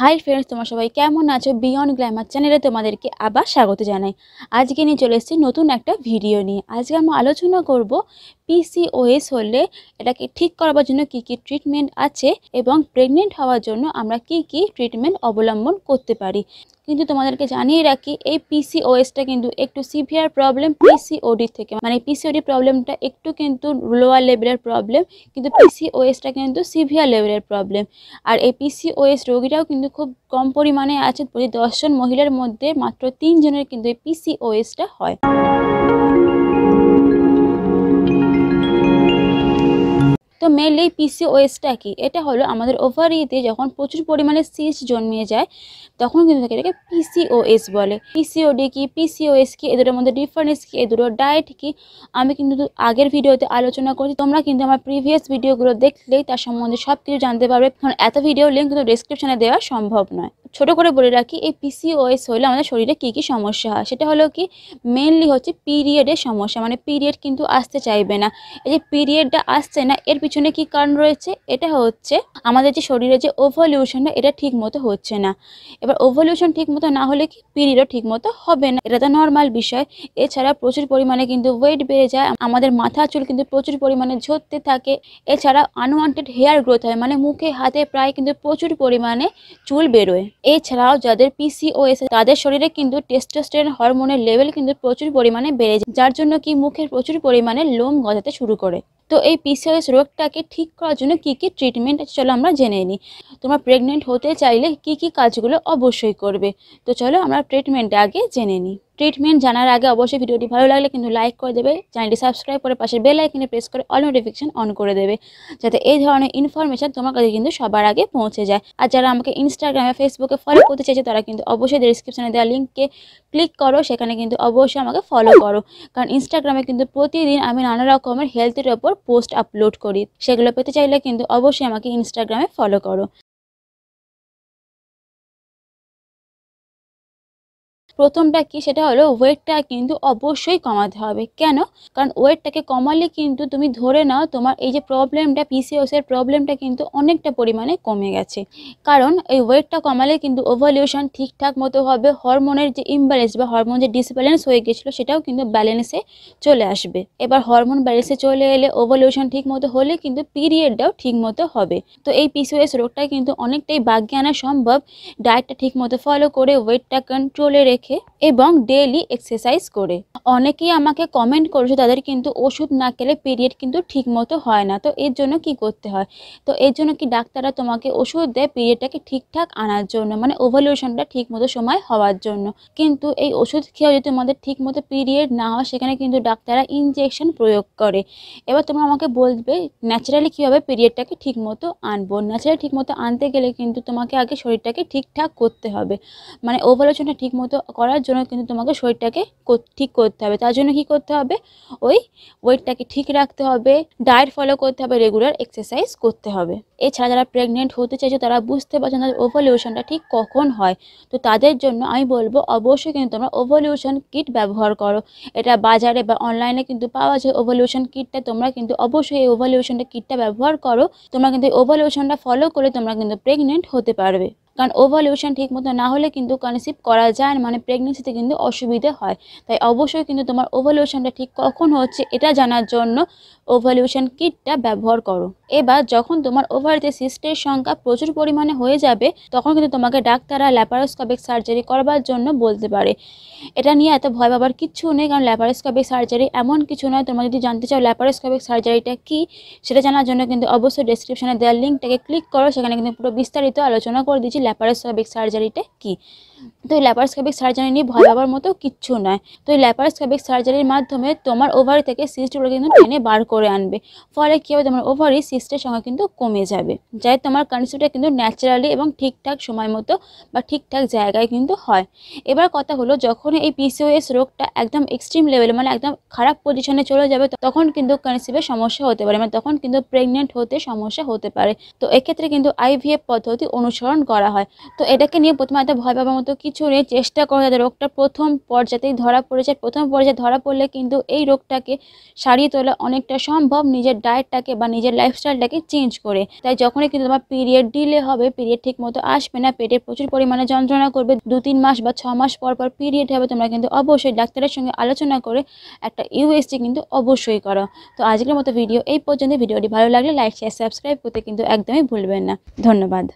hi friends তোমার সবাই কেমন আছো বিয়ন্ড গ্ল্যামার চ্যানেলে তোমাদেরকে আবার স্বাগত জানাই আজকে নিয়ে চলে এসেছি নতুন একটা ভিডিও নিয়ে আজকে আমরা আলোচনা করব পিসিওএস হলে এটাকে ঠিক করবার জন্য কি কি ট্রিটমেন্ট আছে এবং প্রেগনেন্ট হওয়ার জন্য আমরা কি কি ট্রিটমেন্ট অবলম্বন করতে পারি কিন্তু তোমাদেরকে জানিয়ে রাখি এই পিসিওএসটা কিন্তু একটু সিভিয়ার প্রবলেম পিসিওডির থেকে মানে পিসিওডি প্রবলেমটা একটু কিন্তু লোয়ার লেভেলের প্রবলেম কিন্তু পিসিওএসটা কিন্তু সিভিয়ার লেভেলের প্রবলেম আর এই পিসিওএস রোগীরাও কিন্তু খুব কম পরিমাণে আছে প্রতি দশজন মহিলার মধ্যে মাত্র তিনজনের কিন্তু এই পিসিওএসটা হয় তো মেনলি পিসিওএসটা কি এটা হলো আমাদের ওভারিতে e যখন প্রচুর পরিমাণে সিস জন্মিয়ে যায় তখন কিন্তু তাকে এটাকে পিসিওএস বলে পিসিওডি কি পিসিওএস কি এ দুটোর মধ্যে ডিফারেন্স কি এ ডায়েট কি আমি কিন্তু আগের ভিডিওতে আলোচনা করছি তোমরা কিন্তু আমার প্রিভিয়াস ভিডিওগুলো দেখলেই তার সম্বন্ধে সব কিছু জানতে পারবে কারণ এত ভিডিও লিঙ্ক কিন্তু ডিসক্রিপশানে দেওয়া সম্ভব নয় ছোট করে বলে রাখি এই পিসিওএস হলে আমাদের শরীরে কি কি সমস্যা হয় সেটা হলো কি মেনলি হচ্ছে পিরিয়ডের সমস্যা মানে পিরিয়ড কিন্তু আসতে চাইবে না এই যে পিরিয়ডটা আসছে না এর পিছনে কি কারণ রয়েছে এটা হচ্ছে আমাদের যে শরীরে যে ওভলিউশনটা এটা ঠিক মতো হচ্ছে না এবার ওভলিউশন ঠিক মতো না হলে কি পিরিয়ডও ঠিক মতো হবে না এটা তো নর্মাল বিষয় এছাড়া প্রচুর পরিমাণে কিন্তু ওয়েট বেড়ে যায় আমাদের মাথা চুল কিন্তু প্রচুর পরিমাণে ঝরতে থাকে এছাড়া আনওয়ান্টেড হেয়ার গ্রোথ হয় মানে মুখে হাতে প্রায় কিন্তু প্রচুর পরিমাণে চুল বেরোয় এছাড়াও যাদের পিসিওএস তাদের শরীরে কিন্তু টেস্টোস্টেরন হরমোনের লেভেল কিন্তু প্রচুর পরিমাণে বেড়ে যায় যার জন্য কি মুখের প্রচুর পরিমাণে লোম গজাতে শুরু করে তো এই পিসিওএস রোগটাকে ঠিক করার জন্য কি কি ট্রিটমেন্ট চলো আমরা জেনে নিই তোমরা প্রেগনেন্ট হতে চাইলে কি কি কাজগুলো অবশ্যই করবে তো চলো আমরা ট্রিটমেন্ট আগে জেনে নিই ট্রিটমেন্ট জানার আগে অবশ্যই ভিডিওটি ভালো লাগলে কিন্তু লাইক করে দেবে চ্যানেলটি সাবস্ক্রাইব করে পাশে বেল আইকনে প্রেস করে অল নোটিফিকেশন অন করে দেবে যাতে এই ধরনের ইনফরমেশান তোমার কাছে কিন্তু সবার আগে পৌঁছে যায় আর যারা আমাকে ইনস্টাগ্রামে ফেসবুকে ফলো করতে চাইছে তারা কিন্তু অবশ্যই ডিসক্রিপশনে দেওয়া লিঙ্কে ক্লিক করো সেখানে কিন্তু অবশ্যই আমাকে ফলো করো কারণ ইনস্টাগ্রামে কিন্তু প্রতিদিন আমি নানা রকমের হেলথের ওপর পোস্ট আপলোড করি সেগুলো পেতে চাইলে কিন্তু অবশ্যই আমাকে ইনস্টাগ্রামে ফলো করো প্রথমটা কি সেটা হলো ওয়েটটা কিন্তু অবশ্যই কমাতে হবে কেন কারণ ওয়েটটাকে কমালে কিন্তু তুমি ধরে নাও তোমার এই যে প্রবলেমটা পিসিওসের প্রবলেমটা কিন্তু অনেকটা পরিমাণে কমে গেছে কারণ এই ওয়েটটা কমালে কিন্তু ওভালিউশন ঠিকঠাক মতো হবে হরমোনের যে ইমব্যালেন্স বা হরমোন যে ডিসব্যালেন্স হয়ে গেছিলো সেটাও কিন্তু ব্যালেন্সে চলে আসবে এবার হরমোন ব্যালেন্সে চলে এলে ওভালিউশন ঠিক মতো হলে কিন্তু পিরিয়ডটাও ঠিক মতো হবে তো এই পিসিওএস রোগটা কিন্তু অনেকটাই বাগ্যে আনা সম্ভব ডায়েটটা ঠিক মতো ফলো করে ওয়েটটা কন্ট্রোলে রেখে রেখে এবং ডেইলি এক্সারসাইজ করে অনেকেই আমাকে কমেন্ট করেছে তাদের কিন্তু ওষুধ না খেলে পিরিয়ড কিন্তু ঠিক মতো হয় না তো এর জন্য কি করতে হয় তো এর জন্য কি ডাক্তাররা তোমাকে ওষুধ দেয় পিরিয়ডটাকে ঠিকঠাক আনার জন্য মানে ওভালিউশনটা ঠিক মতো সময় হওয়ার জন্য কিন্তু এই ওষুধ খেয়েও যদি তোমাদের ঠিক মতো পিরিয়ড না হয় সেখানে কিন্তু ডাক্তাররা ইনজেকশন প্রয়োগ করে এবার তোমরা আমাকে বলবে ন্যাচারালি কীভাবে পিরিয়ডটাকে ঠিক মতো আনবো ন্যাচারালি ঠিক মতো আনতে গেলে কিন্তু তোমাকে আগে শরীরটাকে ঠিকঠাক করতে হবে মানে ওভালিউশনটা ঠিক মতো করার জন্য কিন্তু তোমাকে শরীরটাকে ঠিক করতে হবে তার জন্য কি করতে হবে ওই ওয়েটটাকে ঠিক রাখতে হবে ডায়েট ফলো করতে হবে রেগুলার এক্সারসাইজ করতে হবে এছাড়া যারা প্রেগনেন্ট হতে চাইছে তারা বুঝতে পারছে না ওভলিউশনটা ঠিক কখন হয় তো তাদের জন্য আমি বলবো অবশ্যই কিন্তু তোমরা ওভলিউশন কিট ব্যবহার করো এটা বাজারে বা অনলাইনে কিন্তু পাওয়া যায় ওভলিউশন কিটটা তোমরা কিন্তু অবশ্যই এই ওভলিউশনটা কিটটা ব্যবহার করো তোমরা কিন্তু ওভলিউশনটা ফলো করে তোমরা কিন্তু প্রেগনেন্ট হতে পারবে কারণ ওভালিউশন ঠিক মতো না হলে কিন্তু কনসিভ করা যায় না মানে প্রেগনেন্সিতে কিন্তু অসুবিধে হয় তাই অবশ্যই কিন্তু তোমার ওভালিউশনটা ঠিক কখন হচ্ছে এটা জানার জন্য ওভালিউশন কিটটা ব্যবহার করো এবার যখন তোমার ওভারিতে সিস্টের সংখ্যা প্রচুর পরিমাণে হয়ে যাবে তখন কিন্তু তোমাকে ডাক্তাররা ল্যাপারোস্কোপিক সার্জারি করবার জন্য বলতে পারে এটা নিয়ে এত ভয় পাবার কিচ্ছু নেই কারণ ল্যাপারোস্কোপিক সার্জারি এমন কিছু নয় তোমরা যদি জানতে চাও ল্যাপারোস্কোপিক সার্জারিটা কি সেটা জানার জন্য কিন্তু অবশ্যই ডিসক্রিপশনে দেওয়ার লিঙ্কটাকে ক্লিক করো সেখানে কিন্তু পুরো বিস্তারিত আলোচনা করে দিচ্ছি ল্যাপারোস্কোপিক সার্জারিটা কি তো ল্যাপারোস্কোপিক সার্জারি নিয়ে ভয় পাওয়ার মতো কিচ্ছু নয় তো ল্যাপারোস্কোপিক সার্জারির মাধ্যমে তোমার ওভারি থেকে সিস্টগুলো কিন্তু টেনে বার করে আনবে ফলে কী হবে তোমার ওভারি সিস্টের সংখ্যা কিন্তু কমে যাবে যাই তোমার কনসিউটা কিন্তু ন্যাচারালি এবং ঠিকঠাক সময় মতো বা ঠিকঠাক জায়গায় কিন্তু হয় এবার কথা হলো যখন এই পিসিওএস রোগটা একদম এক্সট্রিম লেভেল মানে একদম খারাপ পজিশনে চলে যাবে তখন কিন্তু কনসিভের সমস্যা হতে পারে মানে তখন কিন্তু প্রেগনেন্ট হতে সমস্যা হতে পারে তো এক্ষেত্রে কিন্তু আইভিএফ পদ্ধতি অনুসরণ করা হয় তো এটাকে নিয়ে প্রথমে একটা ভয় পাওয়ার মতো কিছু নিয়ে চেষ্টা করা যাতে রোগটা প্রথম পর্যায়েতেই ধরা পড়েছে প্রথম পর্যায়ে ধরা পড়লে কিন্তু এই রোগটাকে সারিয়ে তোলা অনেকটা সম্ভব নিজের ডায়েটটাকে বা নিজের লাইফস্টাইলটাকে চেঞ্জ করে তাই যখনই কিন্তু তোমার পিরিয়ড ডিলে হবে পিরিয়ড ঠিক মতো আসবে না পেটে প্রচুর পরিমাণে যন্ত্রণা করবে দু তিন মাস বা ছ মাস পর পর পিরিয়ড হবে তোমরা কিন্তু অবশ্যই ডাক্তারের সঙ্গে আলোচনা করে একটা ইউএসটি কিন্তু অবশ্যই করো তো আজকের মতো ভিডিও এই পর্যন্ত ভিডিওটি ভালো লাগলে লাইক শেয়ার সাবস্ক্রাইব করতে কিন্তু একদমই ভুলবেন না ধন্যবাদ